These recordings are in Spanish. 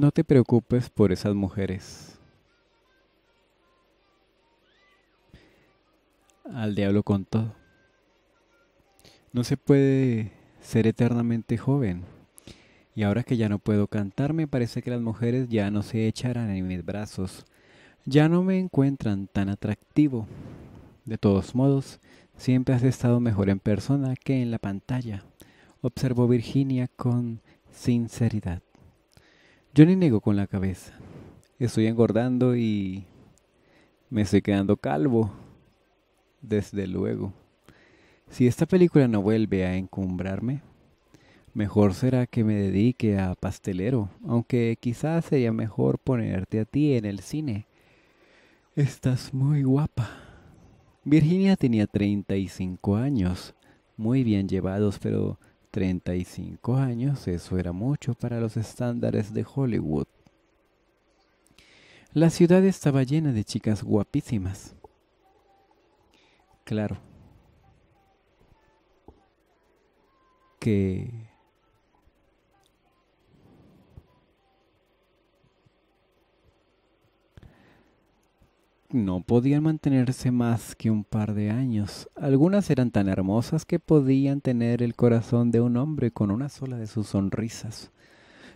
No te preocupes por esas mujeres. Al diablo con todo. No se puede ser eternamente joven. Y ahora que ya no puedo cantar, me parece que las mujeres ya no se echarán en mis brazos. Ya no me encuentran tan atractivo. De todos modos, siempre has estado mejor en persona que en la pantalla, observó Virginia con sinceridad. Yo ni niego con la cabeza. Estoy engordando y me estoy quedando calvo. Desde luego. Si esta película no vuelve a encumbrarme, mejor será que me dedique a pastelero, aunque quizás sería mejor ponerte a ti en el cine. Estás muy guapa. Virginia tenía 35 años, muy bien llevados, pero 35 años, eso era mucho para los estándares de Hollywood. La ciudad estaba llena de chicas guapísimas. Claro. Que no podían mantenerse más que un par de años. Algunas eran tan hermosas que podían tener el corazón de un hombre con una sola de sus sonrisas.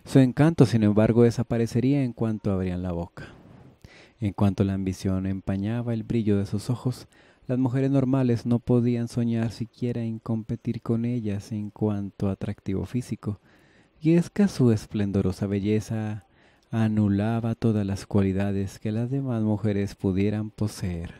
Su encanto, sin embargo, desaparecería en cuanto abrían la boca. En cuanto la ambición empañaba el brillo de sus ojos, las mujeres normales no podían soñar siquiera en competir con ellas en cuanto a atractivo físico, y es que su esplendorosa belleza anulaba todas las cualidades que las demás mujeres pudieran poseer,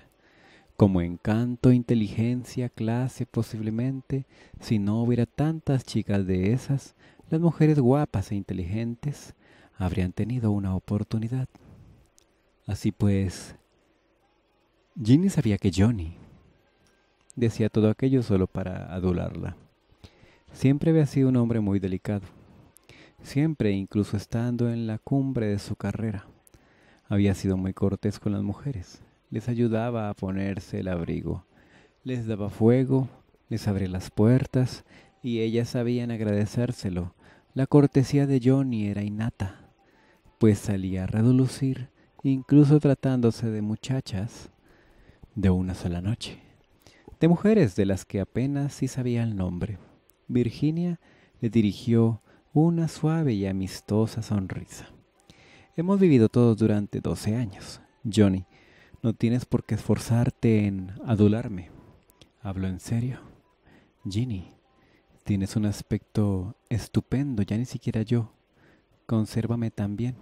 como encanto, e inteligencia, clase, posiblemente, si no hubiera tantas chicas de esas, las mujeres guapas e inteligentes habrían tenido una oportunidad. Así pues, Ginny sabía que Johnny decía todo aquello solo para adularla. Siempre había sido un hombre muy delicado siempre incluso estando en la cumbre de su carrera. Había sido muy cortés con las mujeres, les ayudaba a ponerse el abrigo, les daba fuego, les abría las puertas y ellas sabían agradecérselo. La cortesía de Johnny era innata, pues salía a redulcir, incluso tratándose de muchachas de una sola noche, de mujeres de las que apenas sí sabía el nombre. Virginia le dirigió una suave y amistosa sonrisa. Hemos vivido todos durante 12 años. Johnny, no tienes por qué esforzarte en adularme. Hablo en serio. Ginny, tienes un aspecto estupendo, ya ni siquiera yo. Consérvame también.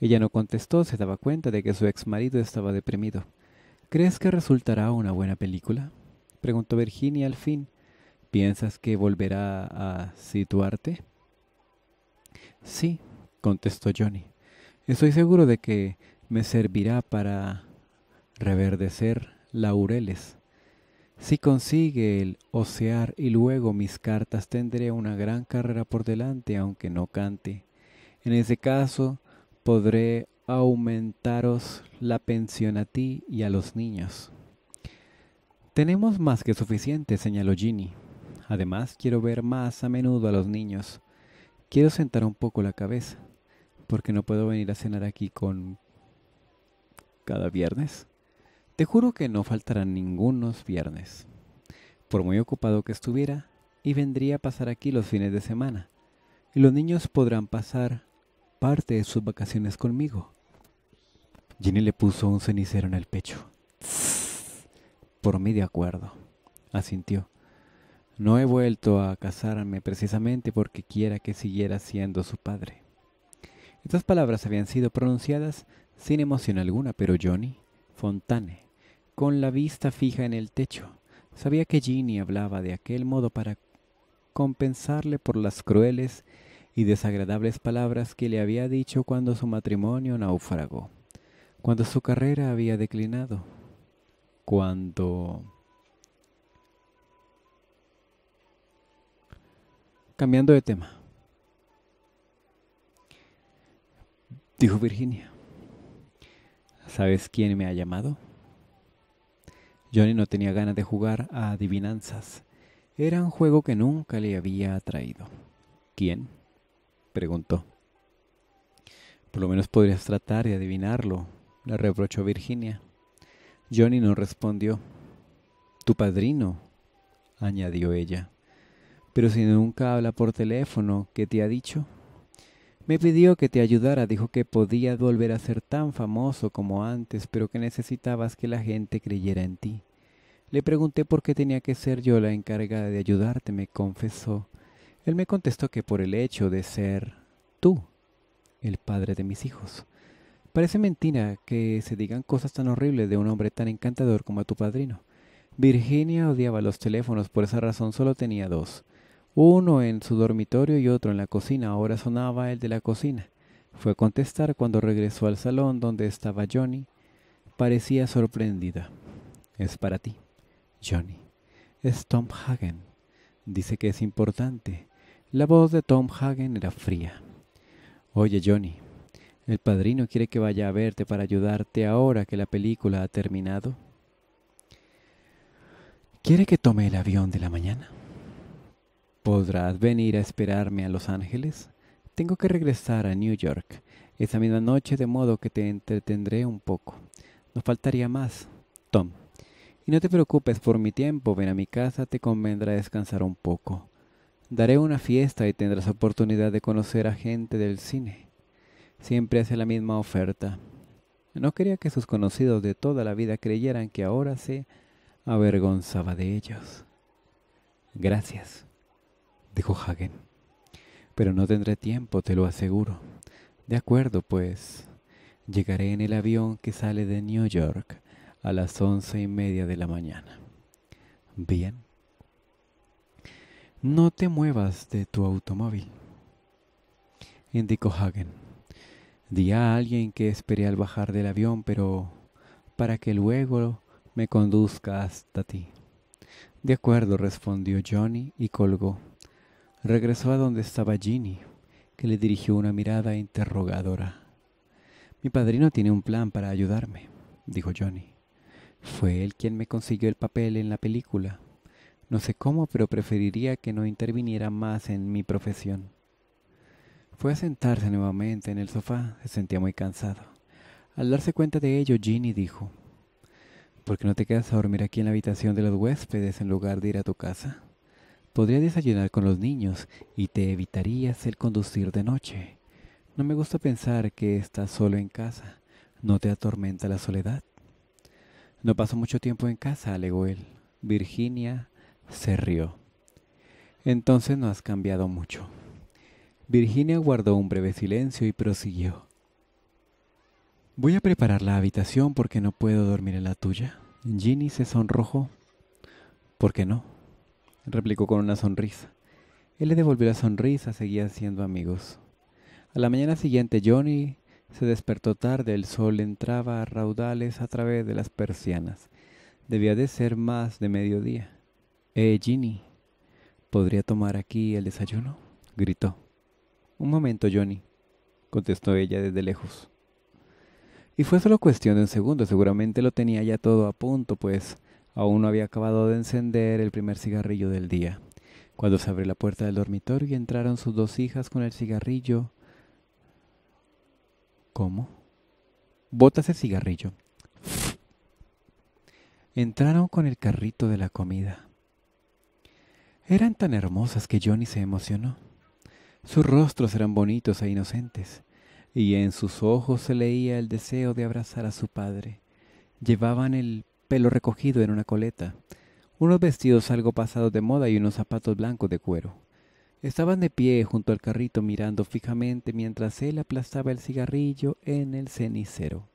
Ella no contestó, se daba cuenta de que su ex marido estaba deprimido. ¿Crees que resultará una buena película? preguntó Virginia al fin. ¿Piensas que volverá a situarte? Sí, contestó Johnny. Estoy seguro de que me servirá para reverdecer laureles. Si consigue el osear y luego mis cartas tendré una gran carrera por delante aunque no cante. En ese caso podré aumentaros la pensión a ti y a los niños. Tenemos más que suficiente, señaló Ginny. Además quiero ver más a menudo a los niños. Quiero sentar un poco la cabeza, porque no puedo venir a cenar aquí con... cada viernes. Te juro que no faltarán ningunos viernes, por muy ocupado que estuviera, y vendría a pasar aquí los fines de semana, y los niños podrán pasar parte de sus vacaciones conmigo. Ginny le puso un cenicero en el pecho. Por mí de acuerdo, asintió. No he vuelto a casarme precisamente porque quiera que siguiera siendo su padre. Estas palabras habían sido pronunciadas sin emoción alguna, pero Johnny, Fontane, con la vista fija en el techo, sabía que Ginny hablaba de aquel modo para compensarle por las crueles y desagradables palabras que le había dicho cuando su matrimonio naufragó, cuando su carrera había declinado, cuando cambiando de tema. Dijo Virginia. ¿Sabes quién me ha llamado? Johnny no tenía ganas de jugar a adivinanzas. Era un juego que nunca le había atraído. ¿Quién? preguntó. Por lo menos podrías tratar de adivinarlo, le reprochó Virginia. Johnny no respondió. Tu padrino, añadió ella. Pero si nunca habla por teléfono, ¿qué te ha dicho? Me pidió que te ayudara, dijo que podía volver a ser tan famoso como antes, pero que necesitabas que la gente creyera en ti. Le pregunté por qué tenía que ser yo la encargada de ayudarte, me confesó. Él me contestó que por el hecho de ser tú, el padre de mis hijos. Parece mentira que se digan cosas tan horribles de un hombre tan encantador como tu padrino. Virginia odiaba los teléfonos, por esa razón solo tenía dos uno en su dormitorio y otro en la cocina. Ahora sonaba el de la cocina. Fue a contestar cuando regresó al salón donde estaba Johnny. Parecía sorprendida. Es para ti, Johnny. Es Tom Hagen. Dice que es importante. La voz de Tom Hagen era fría. Oye, Johnny, el padrino quiere que vaya a verte para ayudarte ahora que la película ha terminado. ¿Quiere que tome el avión de la mañana? ¿Podrás venir a esperarme a Los Ángeles? Tengo que regresar a New York esa misma noche de modo que te entretendré un poco. No faltaría más, Tom. Y no te preocupes por mi tiempo, ven a mi casa, te convendrá descansar un poco. Daré una fiesta y tendrás oportunidad de conocer a gente del cine. Siempre hace la misma oferta. No quería que sus conocidos de toda la vida creyeran que ahora se avergonzaba de ellos. Gracias dijo Hagen. Pero no tendré tiempo, te lo aseguro. De acuerdo, pues. Llegaré en el avión que sale de New York a las once y media de la mañana. Bien. No te muevas de tu automóvil, indicó Hagen. Di a alguien que espere al bajar del avión, pero para que luego me conduzca hasta ti. De acuerdo, respondió Johnny y colgó. Regresó a donde estaba Ginny, que le dirigió una mirada interrogadora. Mi padrino tiene un plan para ayudarme, dijo Johnny. Fue él quien me consiguió el papel en la película. No sé cómo, pero preferiría que no interviniera más en mi profesión. Fue a sentarse nuevamente en el sofá, se sentía muy cansado. Al darse cuenta de ello, Ginny dijo, ¿Por qué no te quedas a dormir aquí en la habitación de los huéspedes en lugar de ir a tu casa? Podría desayunar con los niños y te evitarías el conducir de noche. No me gusta pensar que estás solo en casa. ¿No te atormenta la soledad? No paso mucho tiempo en casa, alegó él. Virginia se rió. Entonces no has cambiado mucho. Virginia guardó un breve silencio y prosiguió. Voy a preparar la habitación porque no puedo dormir en la tuya. Ginny se sonrojó. ¿Por qué no? replicó con una sonrisa. Él le devolvió la sonrisa, seguían siendo amigos. A la mañana siguiente Johnny se despertó tarde, el sol entraba a raudales a través de las persianas. Debía de ser más de mediodía. Eh, Ginny, ¿podría tomar aquí el desayuno? gritó. Un momento, Johnny, contestó ella desde lejos. Y fue solo cuestión de un segundo, seguramente lo tenía ya todo a punto, pues Aún no había acabado de encender el primer cigarrillo del día, cuando se abrió la puerta del dormitorio y entraron sus dos hijas con el cigarrillo. ¿Cómo? Botas el cigarrillo. Entraron con el carrito de la comida. Eran tan hermosas que Johnny se emocionó. Sus rostros eran bonitos e inocentes, y en sus ojos se leía el deseo de abrazar a su padre. Llevaban el pelo recogido en una coleta, unos vestidos algo pasados de moda y unos zapatos blancos de cuero. Estaban de pie junto al carrito mirando fijamente mientras él aplastaba el cigarrillo en el cenicero.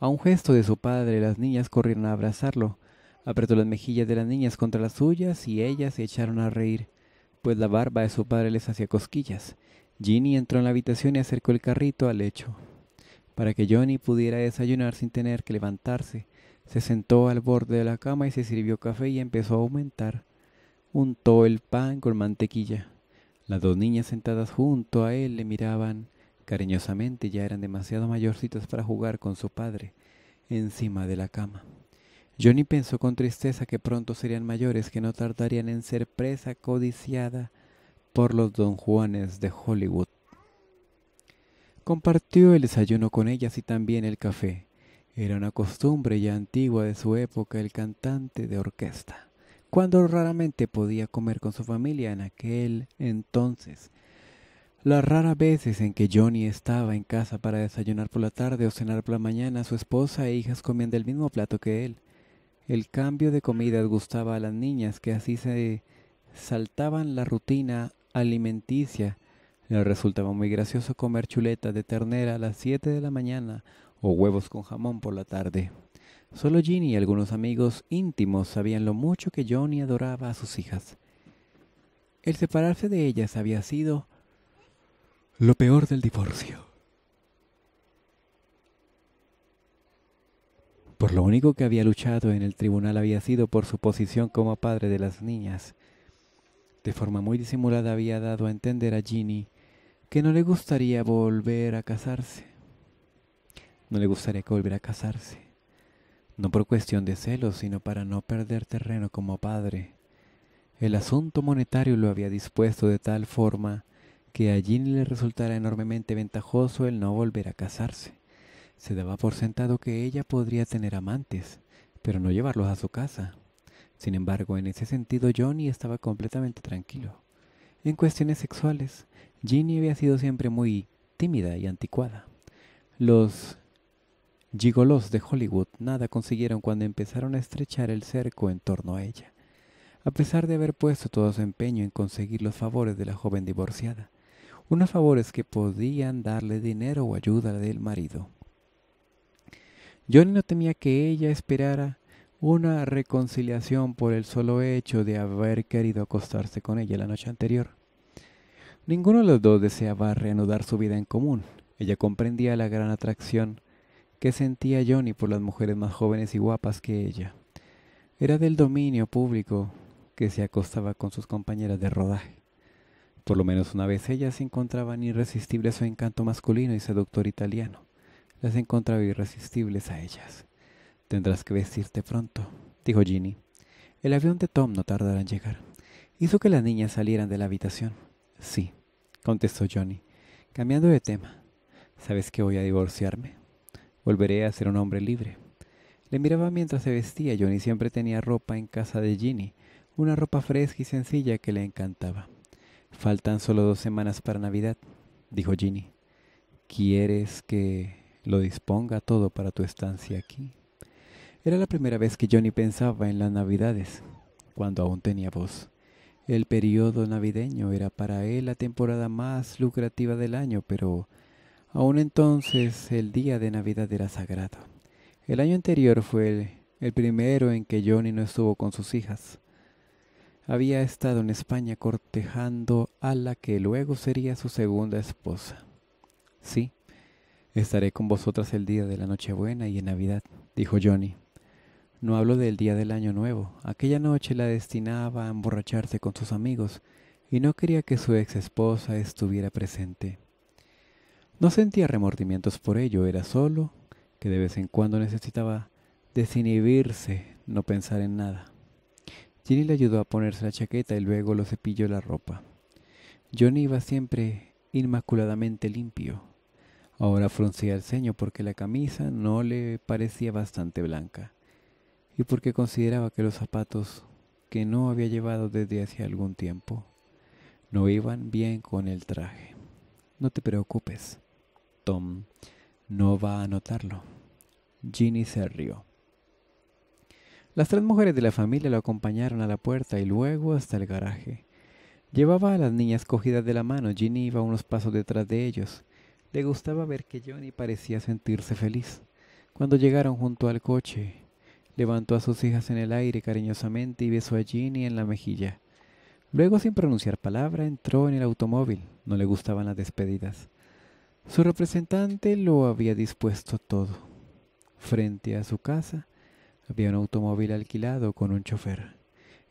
A un gesto de su padre, las niñas corrieron a abrazarlo. Apretó las mejillas de las niñas contra las suyas y ellas se echaron a reír, pues la barba de su padre les hacía cosquillas. Ginny entró en la habitación y acercó el carrito al lecho. Para que Johnny pudiera desayunar sin tener que levantarse, se sentó al borde de la cama y se sirvió café y empezó a aumentar. Untó el pan con mantequilla. Las dos niñas sentadas junto a él le miraban cariñosamente, ya eran demasiado mayorcitas para jugar con su padre encima de la cama. Johnny pensó con tristeza que pronto serían mayores, que no tardarían en ser presa codiciada por los don Juanes de Hollywood. Compartió el desayuno con ellas y también el café. Era una costumbre ya antigua de su época el cantante de orquesta, cuando raramente podía comer con su familia en aquel entonces. Las raras veces en que Johnny estaba en casa para desayunar por la tarde o cenar por la mañana, su esposa e hijas comían del mismo plato que él. El cambio de comida gustaba a las niñas que así se saltaban la rutina alimenticia le resultaba muy gracioso comer chuleta de ternera a las 7 de la mañana o huevos con jamón por la tarde. Solo Ginny y algunos amigos íntimos sabían lo mucho que Johnny adoraba a sus hijas. El separarse de ellas había sido lo peor del divorcio. Por lo único que había luchado en el tribunal había sido por su posición como padre de las niñas. De forma muy disimulada había dado a entender a Ginny que no le gustaría volver a casarse. No le gustaría volver a casarse. No por cuestión de celos, sino para no perder terreno como padre. El asunto monetario lo había dispuesto de tal forma que a Jean le resultara enormemente ventajoso el no volver a casarse. Se daba por sentado que ella podría tener amantes, pero no llevarlos a su casa. Sin embargo, en ese sentido Johnny estaba completamente tranquilo. En cuestiones sexuales, Ginny había sido siempre muy tímida y anticuada. Los gigolos de Hollywood nada consiguieron cuando empezaron a estrechar el cerco en torno a ella, a pesar de haber puesto todo su empeño en conseguir los favores de la joven divorciada, unos favores que podían darle dinero o ayuda del marido. Johnny no temía que ella esperara una reconciliación por el solo hecho de haber querido acostarse con ella la noche anterior. Ninguno de los dos deseaba reanudar su vida en común. Ella comprendía la gran atracción que sentía Johnny por las mujeres más jóvenes y guapas que ella. Era del dominio público que se acostaba con sus compañeras de rodaje. Por lo menos una vez ellas encontraban a su encanto masculino y seductor italiano. Las encontraba irresistibles a ellas. Tendrás que vestirte pronto, dijo Ginny. El avión de Tom no tardará en llegar. Hizo que las niñas salieran de la habitación. Sí, contestó Johnny. Cambiando de tema, ¿sabes que voy a divorciarme? Volveré a ser un hombre libre. Le miraba mientras se vestía. Johnny siempre tenía ropa en casa de Ginny, una ropa fresca y sencilla que le encantaba. Faltan solo dos semanas para Navidad, dijo Ginny. ¿Quieres que lo disponga todo para tu estancia aquí? Era la primera vez que Johnny pensaba en las Navidades, cuando aún tenía voz. El periodo navideño era para él la temporada más lucrativa del año, pero aún entonces el día de Navidad era sagrado. El año anterior fue el, el primero en que Johnny no estuvo con sus hijas. Había estado en España cortejando a la que luego sería su segunda esposa. Sí, estaré con vosotras el día de la Nochebuena y en Navidad, dijo Johnny. No hablo del día del año nuevo. Aquella noche la destinaba a emborracharse con sus amigos y no quería que su ex esposa estuviera presente. No sentía remordimientos por ello, era solo que de vez en cuando necesitaba desinhibirse, no pensar en nada. Ginny le ayudó a ponerse la chaqueta y luego lo cepilló la ropa. Johnny iba siempre inmaculadamente limpio. Ahora fruncía el ceño porque la camisa no le parecía bastante blanca y porque consideraba que los zapatos que no había llevado desde hace algún tiempo no iban bien con el traje. No te preocupes, Tom no va a notarlo. Ginny se rió. Las tres mujeres de la familia lo acompañaron a la puerta y luego hasta el garaje. Llevaba a las niñas cogidas de la mano, Ginny iba unos pasos detrás de ellos. Le gustaba ver que Johnny parecía sentirse feliz. Cuando llegaron junto al coche, Levantó a sus hijas en el aire cariñosamente y besó a Ginny en la mejilla. Luego, sin pronunciar palabra, entró en el automóvil. No le gustaban las despedidas. Su representante lo había dispuesto todo. Frente a su casa había un automóvil alquilado con un chofer.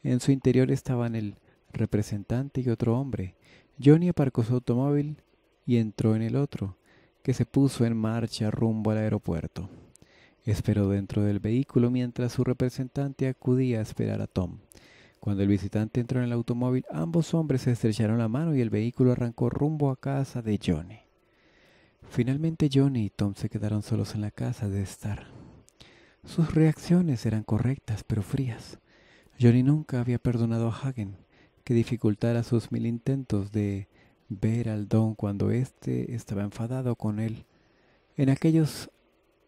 En su interior estaban el representante y otro hombre. Johnny aparcó su automóvil y entró en el otro, que se puso en marcha rumbo al aeropuerto. Esperó dentro del vehículo mientras su representante acudía a esperar a Tom. Cuando el visitante entró en el automóvil, ambos hombres se estrecharon la mano y el vehículo arrancó rumbo a casa de Johnny. Finalmente Johnny y Tom se quedaron solos en la casa de Star. Sus reacciones eran correctas pero frías. Johnny nunca había perdonado a Hagen, que dificultara sus mil intentos de ver al Don cuando éste estaba enfadado con él. En aquellos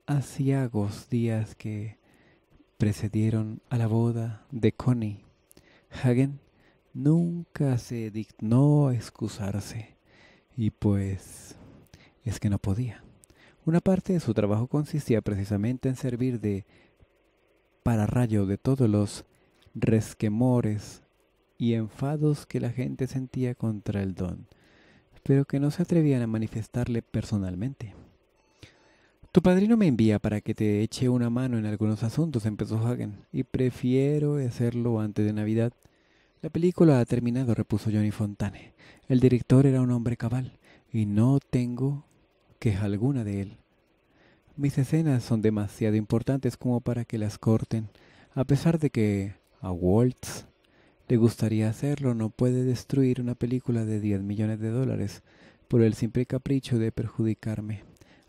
Haciagos días que precedieron a la boda de Connie, Hagen nunca se dignó excusarse. Y pues es que no podía. Una parte de su trabajo consistía precisamente en servir de pararrayo de todos los resquemores y enfados que la gente sentía contra el don, pero que no se atrevían a manifestarle personalmente. Tu padrino me envía para que te eche una mano en algunos asuntos, empezó Hagen, y prefiero hacerlo antes de Navidad. La película ha terminado, repuso Johnny Fontane. El director era un hombre cabal, y no tengo queja alguna de él. Mis escenas son demasiado importantes como para que las corten, a pesar de que a Waltz le gustaría hacerlo, no puede destruir una película de 10 millones de dólares por el simple capricho de perjudicarme.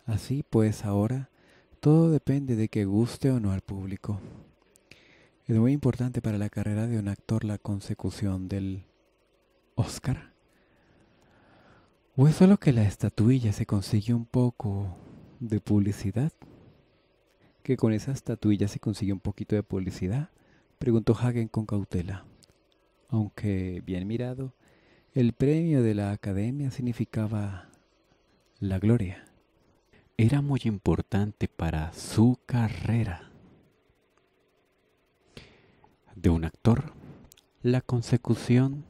Así pues, ahora todo depende de que guste o no al público. Es muy importante para la carrera de un actor la consecución del Oscar. ¿O es solo que la estatuilla se consigue un poco de publicidad? ¿Que con esa estatuilla se consigue un poquito de publicidad? Preguntó Hagen con cautela. Aunque bien mirado, el premio de la academia significaba la gloria era muy importante para su carrera. De un actor, la consecución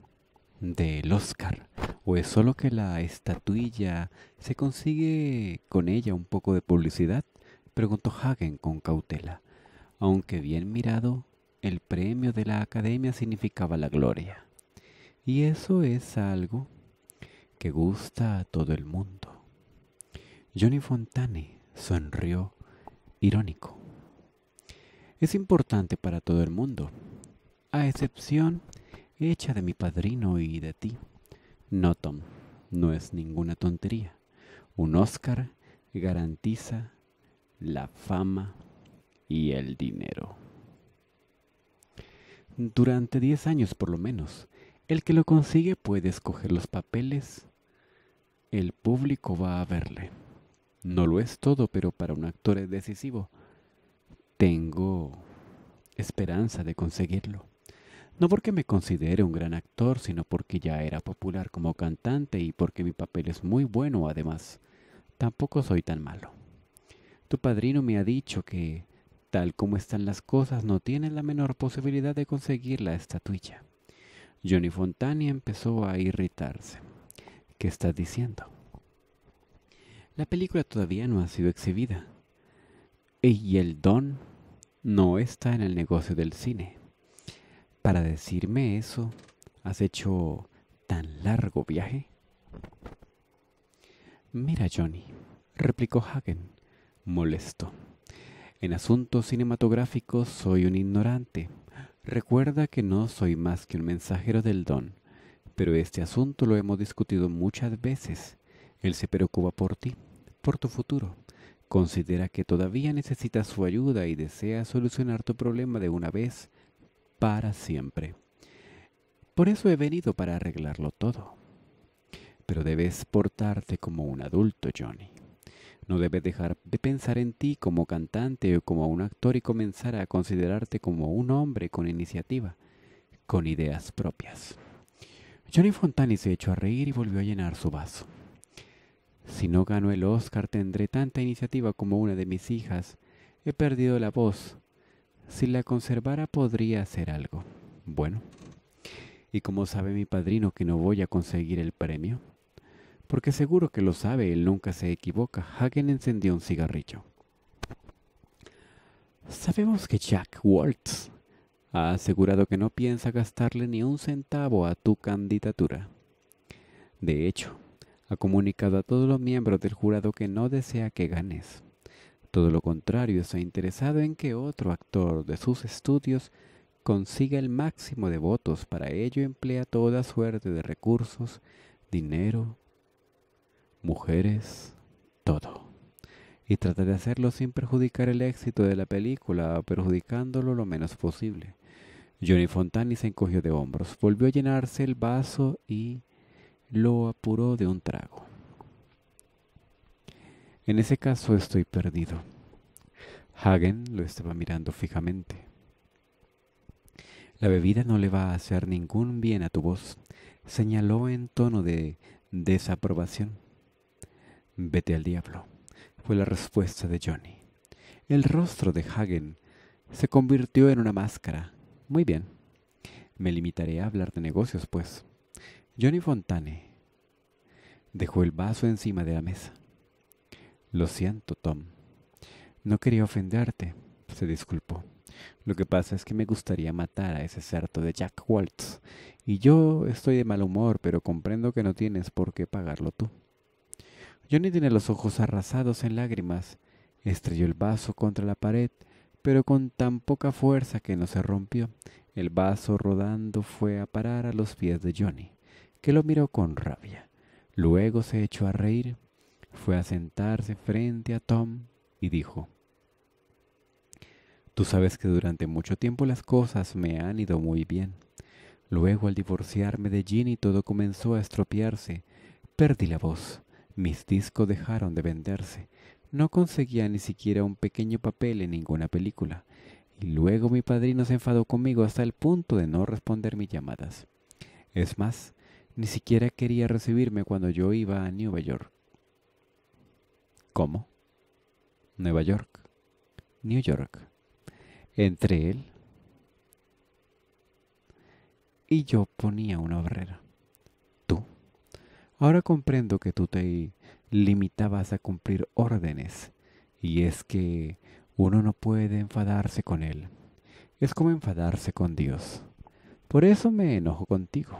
del Oscar, o es solo que la estatuilla se consigue con ella un poco de publicidad, preguntó Hagen con cautela. Aunque bien mirado, el premio de la academia significaba la gloria. Y eso es algo que gusta a todo el mundo. Johnny Fontane sonrió irónico. Es importante para todo el mundo, a excepción hecha de mi padrino y de ti. No, Tom, no es ninguna tontería. Un Oscar garantiza la fama y el dinero. Durante 10 años por lo menos, el que lo consigue puede escoger los papeles. El público va a verle. No lo es todo, pero para un actor es decisivo. Tengo esperanza de conseguirlo. No porque me considere un gran actor, sino porque ya era popular como cantante y porque mi papel es muy bueno además. Tampoco soy tan malo. Tu padrino me ha dicho que, tal como están las cosas, no tienes la menor posibilidad de conseguir la estatuilla. Johnny Fontani empezó a irritarse. ¿Qué estás diciendo? La película todavía no ha sido exhibida y el don no está en el negocio del cine. Para decirme eso, ¿has hecho tan largo viaje? Mira, Johnny, replicó Hagen, molesto. En asuntos cinematográficos soy un ignorante. Recuerda que no soy más que un mensajero del don, pero este asunto lo hemos discutido muchas veces. Él se preocupa por ti por tu futuro. Considera que todavía necesitas su ayuda y desea solucionar tu problema de una vez para siempre. Por eso he venido para arreglarlo todo. Pero debes portarte como un adulto, Johnny. No debes dejar de pensar en ti como cantante o como un actor y comenzar a considerarte como un hombre con iniciativa, con ideas propias. Johnny Fontani se echó a reír y volvió a llenar su vaso. Si no gano el Oscar tendré tanta iniciativa como una de mis hijas. He perdido la voz. Si la conservara podría hacer algo. Bueno. ¿Y cómo sabe mi padrino que no voy a conseguir el premio? Porque seguro que lo sabe, él nunca se equivoca. Hagen encendió un cigarrillo. Sabemos que Jack Waltz ha asegurado que no piensa gastarle ni un centavo a tu candidatura. De hecho, ha comunicado a todos los miembros del jurado que no desea que ganes. Todo lo contrario, está interesado en que otro actor de sus estudios consiga el máximo de votos. Para ello emplea toda suerte de recursos, dinero, mujeres, todo. Y trata de hacerlo sin perjudicar el éxito de la película, perjudicándolo lo menos posible. Johnny Fontani se encogió de hombros, volvió a llenarse el vaso y lo apuró de un trago. En ese caso estoy perdido. Hagen lo estaba mirando fijamente. La bebida no le va a hacer ningún bien a tu voz, señaló en tono de desaprobación. Vete al diablo, fue la respuesta de Johnny. El rostro de Hagen se convirtió en una máscara. Muy bien. Me limitaré a hablar de negocios, pues. Johnny Fontane dejó el vaso encima de la mesa. Lo siento, Tom. No quería ofenderte, se disculpó. Lo que pasa es que me gustaría matar a ese cerdo de Jack Waltz. Y yo estoy de mal humor, pero comprendo que no tienes por qué pagarlo tú. Johnny tiene los ojos arrasados en lágrimas. Estrelló el vaso contra la pared, pero con tan poca fuerza que no se rompió. El vaso rodando fue a parar a los pies de Johnny que lo miró con rabia. Luego se echó a reír, fue a sentarse frente a Tom y dijo, Tú sabes que durante mucho tiempo las cosas me han ido muy bien. Luego al divorciarme de Ginny todo comenzó a estropearse. Perdí la voz. Mis discos dejaron de venderse. No conseguía ni siquiera un pequeño papel en ninguna película. Y luego mi padrino se enfadó conmigo hasta el punto de no responder mis llamadas. Es más, ni siquiera quería recibirme cuando yo iba a Nueva York. ¿Cómo? Nueva York. New York. Entre él y yo ponía una barrera. Tú. Ahora comprendo que tú te limitabas a cumplir órdenes. Y es que uno no puede enfadarse con él. Es como enfadarse con Dios. Por eso me enojo contigo.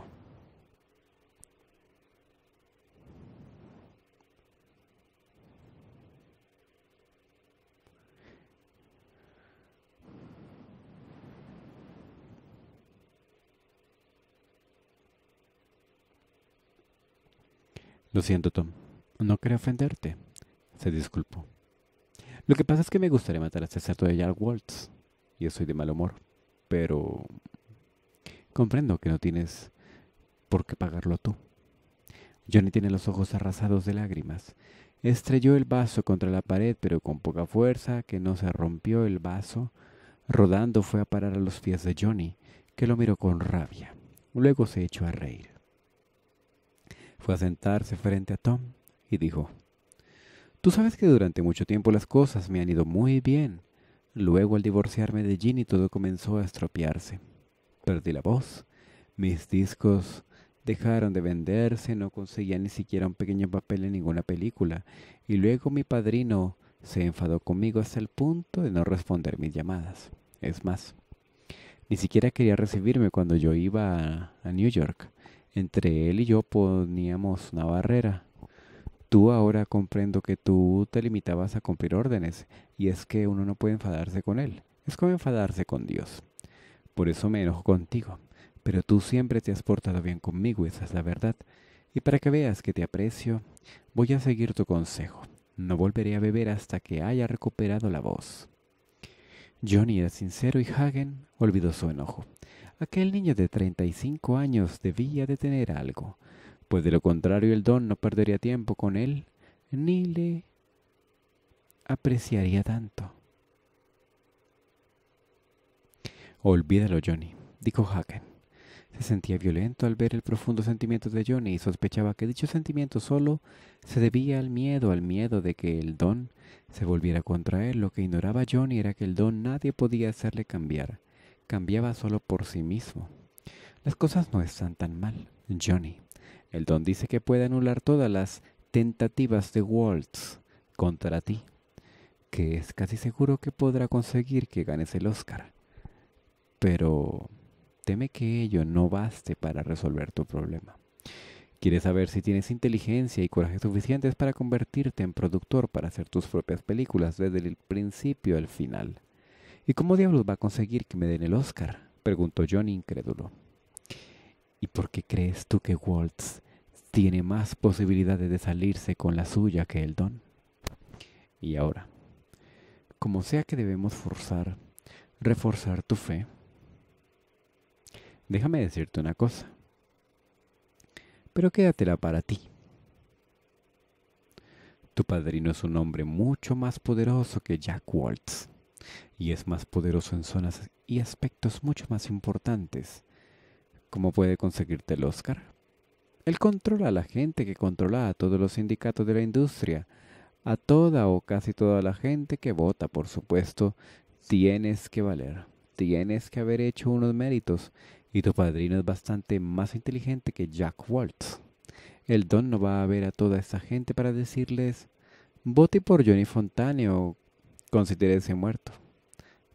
Lo siento, Tom. No quería ofenderte, se disculpó. Lo que pasa es que me gustaría matar a este cerdo de Jack Waltz. Y estoy de mal humor. Pero... Comprendo que no tienes por qué pagarlo tú. Johnny tiene los ojos arrasados de lágrimas. Estrelló el vaso contra la pared, pero con poca fuerza, que no se rompió el vaso. Rodando fue a parar a los pies de Johnny, que lo miró con rabia. Luego se echó a reír. Fue a sentarse frente a Tom y dijo, Tú sabes que durante mucho tiempo las cosas me han ido muy bien. Luego al divorciarme de Ginny todo comenzó a estropearse. Perdí la voz. Mis discos dejaron de venderse, no conseguía ni siquiera un pequeño papel en ninguna película. Y luego mi padrino se enfadó conmigo hasta el punto de no responder mis llamadas. Es más, ni siquiera quería recibirme cuando yo iba a, a New York. Entre él y yo poníamos una barrera. Tú ahora comprendo que tú te limitabas a cumplir órdenes, y es que uno no puede enfadarse con él, es como enfadarse con Dios. Por eso me enojo contigo, pero tú siempre te has portado bien conmigo, esa es la verdad. Y para que veas que te aprecio, voy a seguir tu consejo. No volveré a beber hasta que haya recuperado la voz. Johnny era sincero y Hagen olvidó su enojo. Aquel niño de 35 años debía de tener algo, pues de lo contrario el don no perdería tiempo con él, ni le apreciaría tanto. Olvídalo, Johnny, dijo Hagen. Se sentía violento al ver el profundo sentimiento de Johnny y sospechaba que dicho sentimiento solo se debía al miedo, al miedo de que el don se volviera contra él. Lo que ignoraba Johnny era que el don nadie podía hacerle cambiar cambiaba solo por sí mismo. Las cosas no están tan mal, Johnny. El don dice que puede anular todas las tentativas de Waltz contra ti, que es casi seguro que podrá conseguir que ganes el Oscar. Pero teme que ello no baste para resolver tu problema. Quieres saber si tienes inteligencia y coraje suficientes para convertirte en productor para hacer tus propias películas desde el principio al final. ¿Y cómo diablos va a conseguir que me den el Oscar? preguntó Johnny incrédulo. ¿Y por qué crees tú que Waltz tiene más posibilidades de salirse con la suya que el Don? Y ahora, como sea que debemos forzar, reforzar tu fe, déjame decirte una cosa, pero quédatela para ti. Tu padrino es un hombre mucho más poderoso que Jack Waltz y es más poderoso en zonas y aspectos mucho más importantes. ¿Cómo puede conseguirte el Oscar? Él controla a la gente que controla a todos los sindicatos de la industria, a toda o casi toda la gente que vota, por supuesto. Tienes que valer, tienes que haber hecho unos méritos y tu padrino es bastante más inteligente que Jack Waltz. El don no va a ver a toda esa gente para decirles, vote por Johnny Fontane o considérese muerto.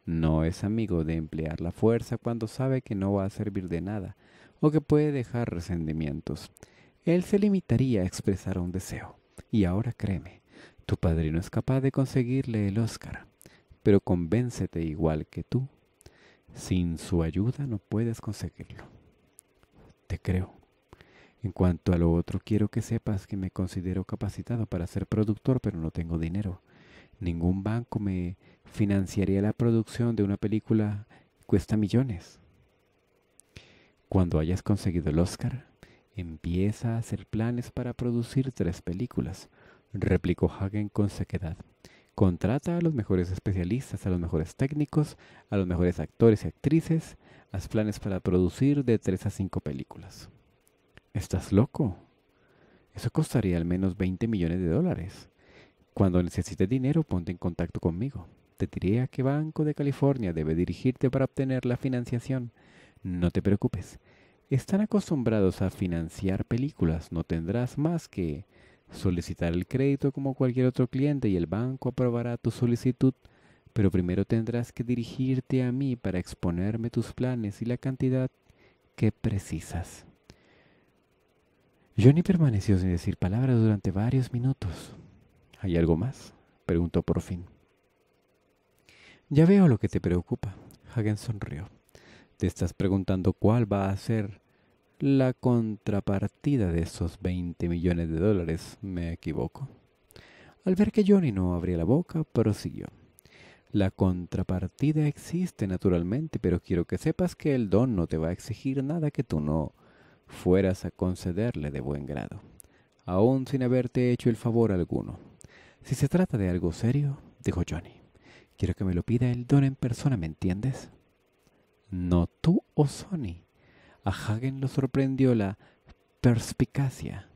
No es amigo de emplear la fuerza cuando sabe que no va a servir de nada o que puede dejar resentimientos. Él se limitaría a expresar un deseo. Y ahora créeme, tu padrino es capaz de conseguirle el Oscar, pero convéncete igual que tú. Sin su ayuda no puedes conseguirlo. Te creo. En cuanto a lo otro, quiero que sepas que me considero capacitado para ser productor, pero no tengo dinero ningún banco me financiaría la producción de una película que cuesta millones. Cuando hayas conseguido el Oscar, empieza a hacer planes para producir tres películas, replicó Hagen con sequedad. Contrata a los mejores especialistas, a los mejores técnicos, a los mejores actores y actrices. Haz planes para producir de tres a cinco películas. ¿Estás loco? Eso costaría al menos 20 millones de dólares. Cuando necesites dinero, ponte en contacto conmigo. Te diré a qué banco de California debe dirigirte para obtener la financiación. No te preocupes. Están acostumbrados a financiar películas. No tendrás más que solicitar el crédito como cualquier otro cliente y el banco aprobará tu solicitud. Pero primero tendrás que dirigirte a mí para exponerme tus planes y la cantidad que precisas. Johnny permaneció sin decir palabras durante varios minutos. ¿Hay algo más? preguntó por fin. Ya veo lo que te preocupa. Hagen sonrió. Te estás preguntando cuál va a ser la contrapartida de esos 20 millones de dólares. ¿Me equivoco? Al ver que Johnny no abría la boca, prosiguió. La contrapartida existe naturalmente, pero quiero que sepas que el don no te va a exigir nada que tú no fueras a concederle de buen grado, aún sin haberte hecho el favor alguno. Si se trata de algo serio, dijo Johnny, quiero que me lo pida el don en persona, ¿me entiendes? No tú o Sonny. A Hagen lo sorprendió la perspicacia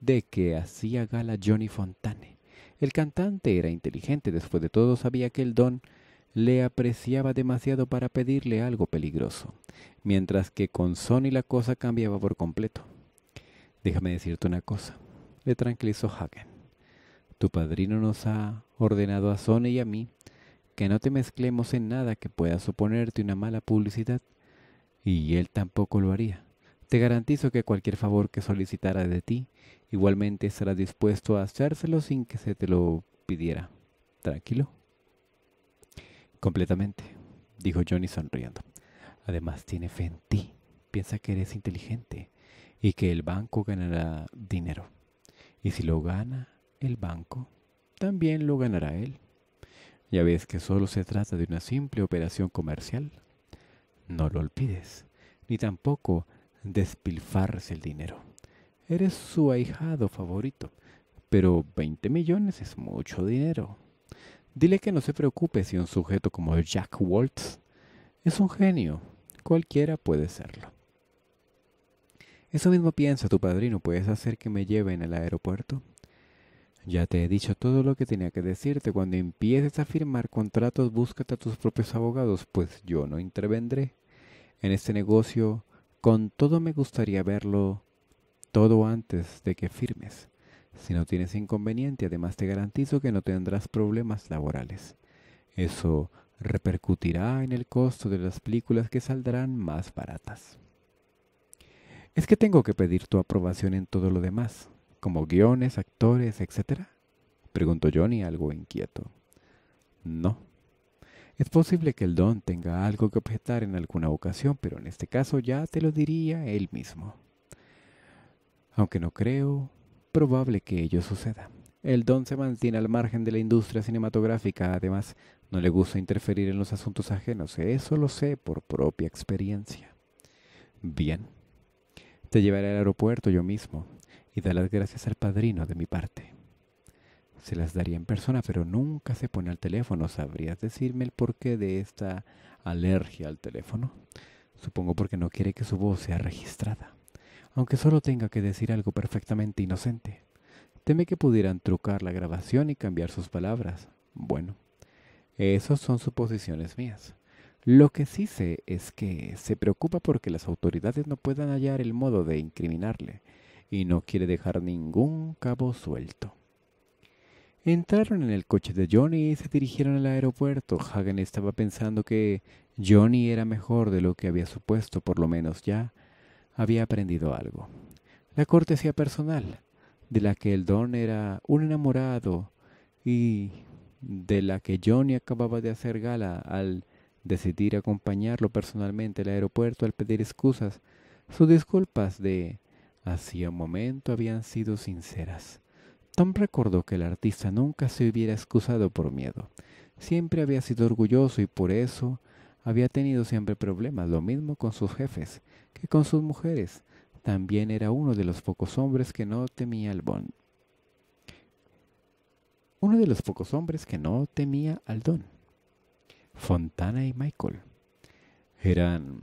de que hacía gala Johnny Fontane. El cantante era inteligente, después de todo sabía que el don le apreciaba demasiado para pedirle algo peligroso, mientras que con Sonny la cosa cambiaba por completo. Déjame decirte una cosa, le tranquilizó Hagen. Tu padrino nos ha ordenado a Sony y a mí que no te mezclemos en nada que pueda suponerte una mala publicidad, y él tampoco lo haría. Te garantizo que cualquier favor que solicitara de ti, igualmente estará dispuesto a hacérselo sin que se te lo pidiera. Tranquilo. Completamente, dijo Johnny sonriendo. Además, tiene fe en ti. Piensa que eres inteligente y que el banco ganará dinero. Y si lo gana, el banco, también lo ganará él. Ya ves que solo se trata de una simple operación comercial. No lo olvides, ni tampoco despilfarres el dinero. Eres su ahijado favorito, pero 20 millones es mucho dinero. Dile que no se preocupe si un sujeto como Jack Waltz es un genio. Cualquiera puede serlo. Eso mismo piensa tu padrino. ¿Puedes hacer que me lleven al aeropuerto? Ya te he dicho todo lo que tenía que decirte. Cuando empieces a firmar contratos, búscate a tus propios abogados, pues yo no intervendré. En este negocio, con todo me gustaría verlo todo antes de que firmes. Si no tienes inconveniente, además te garantizo que no tendrás problemas laborales. Eso repercutirá en el costo de las películas que saldrán más baratas. Es que tengo que pedir tu aprobación en todo lo demás como guiones, actores, etcétera? Preguntó Johnny algo inquieto. No. Es posible que el don tenga algo que objetar en alguna ocasión, pero en este caso ya te lo diría él mismo. Aunque no creo probable que ello suceda. El don se mantiene al margen de la industria cinematográfica, además no le gusta interferir en los asuntos ajenos, eso lo sé por propia experiencia. Bien, te llevaré al aeropuerto yo mismo, y da las gracias al padrino de mi parte. Se las daría en persona, pero nunca se pone al teléfono. ¿Sabrías decirme el porqué de esta alergia al teléfono? Supongo porque no quiere que su voz sea registrada, aunque solo tenga que decir algo perfectamente inocente. Teme que pudieran trucar la grabación y cambiar sus palabras. Bueno, esas son suposiciones mías. Lo que sí sé es que se preocupa porque las autoridades no puedan hallar el modo de incriminarle y no quiere dejar ningún cabo suelto. Entraron en el coche de Johnny y se dirigieron al aeropuerto. Hagen estaba pensando que Johnny era mejor de lo que había supuesto, por lo menos ya había aprendido algo. La cortesía personal, de la que el don era un enamorado y de la que Johnny acababa de hacer gala al decidir acompañarlo personalmente al aeropuerto al pedir excusas, sus disculpas de Hacía un momento habían sido sinceras. Tom recordó que el artista nunca se hubiera excusado por miedo. Siempre había sido orgulloso y por eso había tenido siempre problemas, lo mismo con sus jefes que con sus mujeres. También era uno de los pocos hombres que no temía al don. Uno de los pocos hombres que no temía al don. Fontana y Michael eran,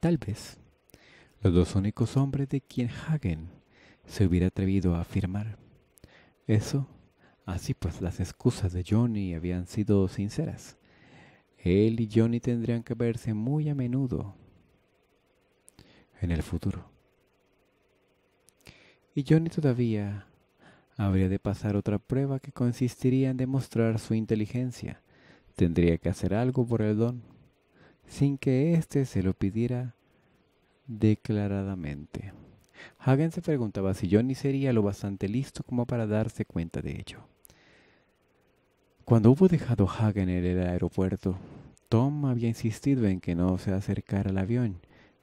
tal vez, los dos únicos hombres de quien Hagen se hubiera atrevido a afirmar. Eso, así pues las excusas de Johnny habían sido sinceras. Él y Johnny tendrían que verse muy a menudo en el futuro. Y Johnny todavía habría de pasar otra prueba que consistiría en demostrar su inteligencia. Tendría que hacer algo por el don, sin que éste se lo pidiera declaradamente. Hagen se preguntaba si Johnny sería lo bastante listo como para darse cuenta de ello. Cuando hubo dejado Hagen en el aeropuerto, Tom había insistido en que no se acercara al avión.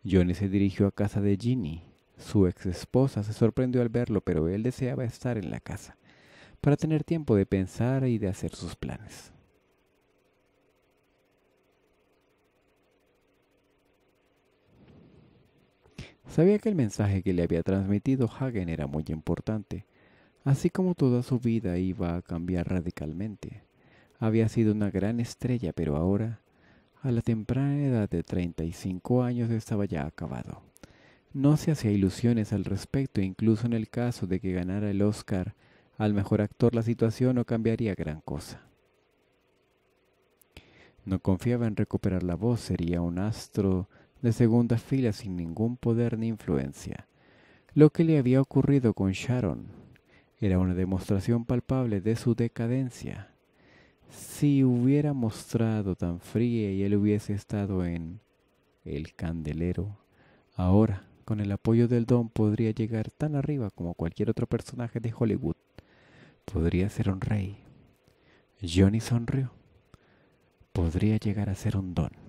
Johnny se dirigió a casa de Ginny. Su ex esposa se sorprendió al verlo, pero él deseaba estar en la casa, para tener tiempo de pensar y de hacer sus planes. Sabía que el mensaje que le había transmitido Hagen era muy importante, así como toda su vida iba a cambiar radicalmente. Había sido una gran estrella, pero ahora, a la temprana edad de 35 años, estaba ya acabado. No se hacía ilusiones al respecto, incluso en el caso de que ganara el Oscar al mejor actor la situación no cambiaría gran cosa. No confiaba en recuperar la voz, sería un astro de segunda fila sin ningún poder ni influencia. Lo que le había ocurrido con Sharon era una demostración palpable de su decadencia. Si hubiera mostrado tan fría y él hubiese estado en el candelero, ahora, con el apoyo del don, podría llegar tan arriba como cualquier otro personaje de Hollywood. Podría ser un rey. Johnny sonrió. Podría llegar a ser un don.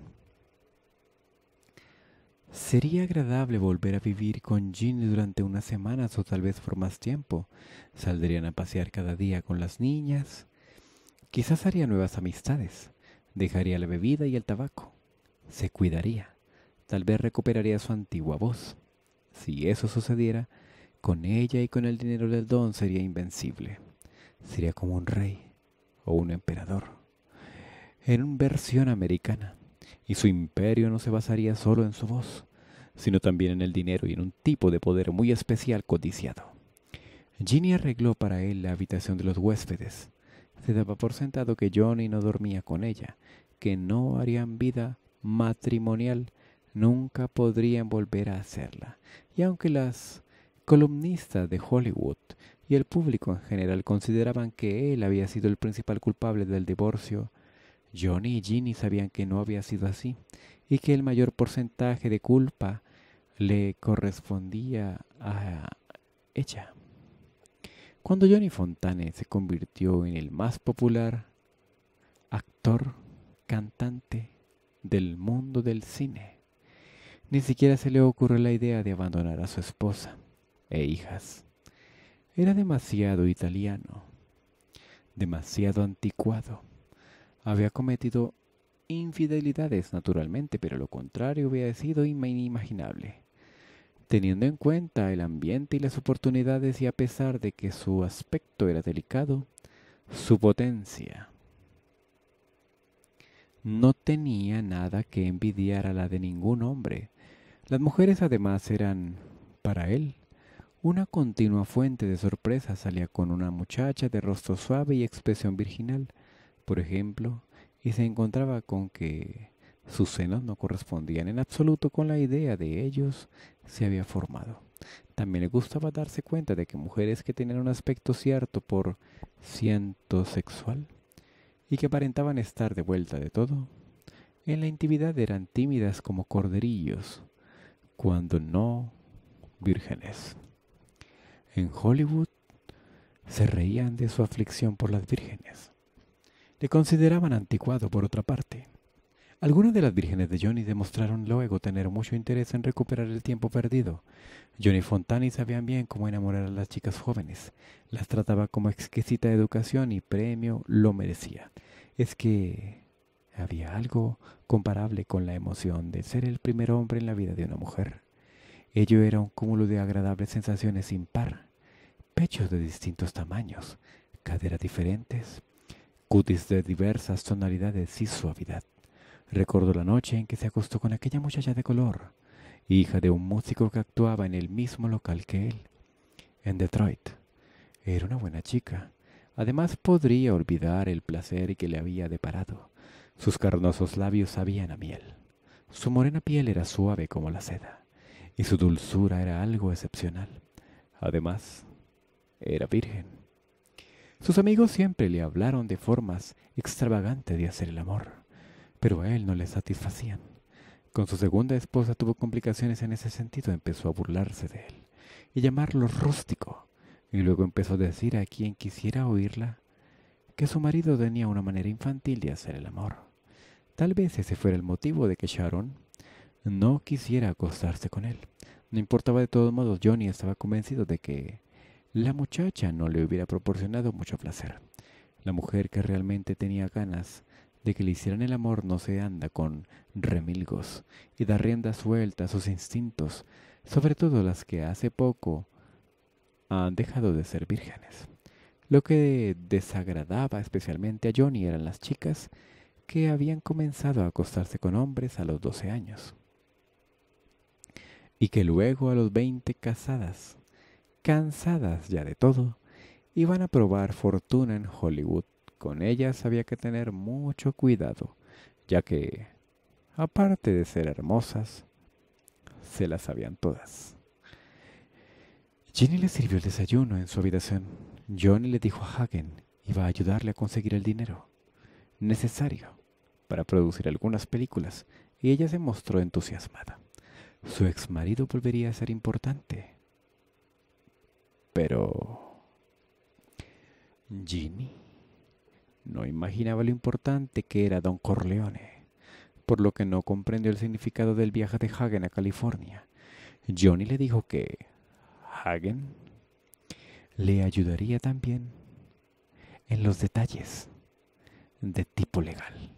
Sería agradable volver a vivir con Ginny durante unas semanas o tal vez por más tiempo. Saldrían a pasear cada día con las niñas. Quizás haría nuevas amistades. Dejaría la bebida y el tabaco. Se cuidaría. Tal vez recuperaría su antigua voz. Si eso sucediera, con ella y con el dinero del don sería invencible. Sería como un rey o un emperador. En una versión americana. Y su imperio no se basaría solo en su voz, sino también en el dinero y en un tipo de poder muy especial codiciado. Ginny arregló para él la habitación de los huéspedes. Se daba por sentado que Johnny no dormía con ella, que no harían vida matrimonial, nunca podrían volver a hacerla. Y aunque las columnistas de Hollywood y el público en general consideraban que él había sido el principal culpable del divorcio, Johnny y Ginny sabían que no había sido así y que el mayor porcentaje de culpa le correspondía a ella. Cuando Johnny Fontane se convirtió en el más popular actor, cantante del mundo del cine, ni siquiera se le ocurrió la idea de abandonar a su esposa e hijas. Era demasiado italiano, demasiado anticuado había cometido infidelidades, naturalmente, pero lo contrario había sido inimaginable. Teniendo en cuenta el ambiente y las oportunidades y a pesar de que su aspecto era delicado, su potencia no tenía nada que envidiar a la de ningún hombre. Las mujeres además eran, para él, una continua fuente de sorpresa. Salía con una muchacha de rostro suave y expresión virginal, por ejemplo, y se encontraba con que sus senos no correspondían en absoluto con la idea de ellos se había formado. También le gustaba darse cuenta de que mujeres que tenían un aspecto cierto por ciento sexual y que aparentaban estar de vuelta de todo, en la intimidad eran tímidas como corderillos, cuando no vírgenes. En Hollywood se reían de su aflicción por las vírgenes le consideraban anticuado por otra parte. Algunas de las vírgenes de Johnny demostraron luego tener mucho interés en recuperar el tiempo perdido. Johnny Fontani sabían bien cómo enamorar a las chicas jóvenes. Las trataba como exquisita educación y premio lo merecía. Es que había algo comparable con la emoción de ser el primer hombre en la vida de una mujer. Ello era un cúmulo de agradables sensaciones sin par. Pechos de distintos tamaños, caderas diferentes, cutis de diversas tonalidades y suavidad. Recordó la noche en que se acostó con aquella muchacha de color, hija de un músico que actuaba en el mismo local que él, en Detroit. Era una buena chica. Además podría olvidar el placer que le había deparado. Sus carnosos labios sabían a miel. Su morena piel era suave como la seda, y su dulzura era algo excepcional. Además, era virgen sus amigos siempre le hablaron de formas extravagantes de hacer el amor, pero a él no le satisfacían. Con su segunda esposa tuvo complicaciones en ese sentido, empezó a burlarse de él y llamarlo rústico, y luego empezó a decir a quien quisiera oírla que su marido tenía una manera infantil de hacer el amor. Tal vez ese fuera el motivo de que Sharon no quisiera acostarse con él. No importaba de todos modos, Johnny estaba convencido de que la muchacha no le hubiera proporcionado mucho placer. La mujer que realmente tenía ganas de que le hicieran el amor no se anda con remilgos y da rienda suelta a sus instintos, sobre todo las que hace poco han dejado de ser vírgenes. Lo que desagradaba especialmente a Johnny eran las chicas que habían comenzado a acostarse con hombres a los 12 años y que luego a los 20 casadas cansadas ya de todo, iban a probar fortuna en Hollywood. Con ellas había que tener mucho cuidado, ya que, aparte de ser hermosas, se las sabían todas. Jenny le sirvió el desayuno en su habitación. Johnny le dijo a Hagen iba a ayudarle a conseguir el dinero necesario para producir algunas películas y ella se mostró entusiasmada. Su ex marido volvería a ser importante pero... Ginny no imaginaba lo importante que era Don Corleone, por lo que no comprendió el significado del viaje de Hagen a California. Johnny le dijo que Hagen le ayudaría también en los detalles de tipo legal.